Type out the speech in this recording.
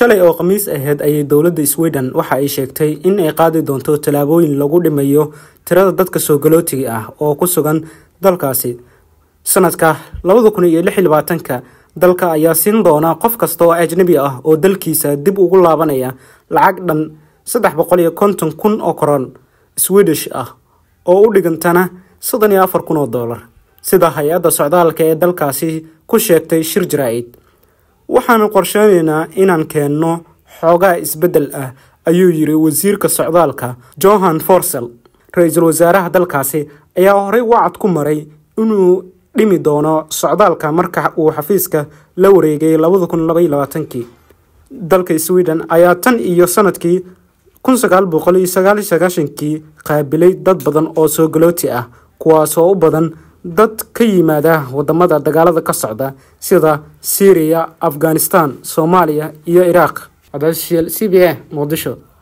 shalay oo khamiis ahayd ayay dowladda sweden waxa ay sheegtay in ay qaadi doonto tallaabooyin lagu dhimayo tirada dadka soo galootiga ah oo ku sugan dalkaasi sanadka labada kun iyo lix dalka ayaa siin doona qof kasta oo ajnebi ah oo dalkiisa dib ugu laabanaya lacag dhan saddex boqol iyo konton kun oo koron swedish ah oo u dhigantana soddon iyo afar kun oo dollar sida hay-adda socdaalka ee dalkaasi ku sheegtay shir jaraa'id waxaanu qorsheynaynaa inaan keenno xoogaa isbeddel ah ayuu yidhi wasiirka socdaalka johan forsell ra-iisul wasaaraha dalkaasi ayaa horey wacad ku maray inuu dhimi doono socdaalka marka uu xafiiska la wareegay labada kun labay labaatankii dalka sweden ayaa tan iyo sanadkii kun sagaal boqol iyo sagaal sagaashankii qaabilay dad badan oo soo galooti ah kuwaasoo u badan dad ka yimaada wadamada dagaalada ka socda sida syria afghanistan soomaaliya iyo iraaq cadaadisyaal c b a muqdisho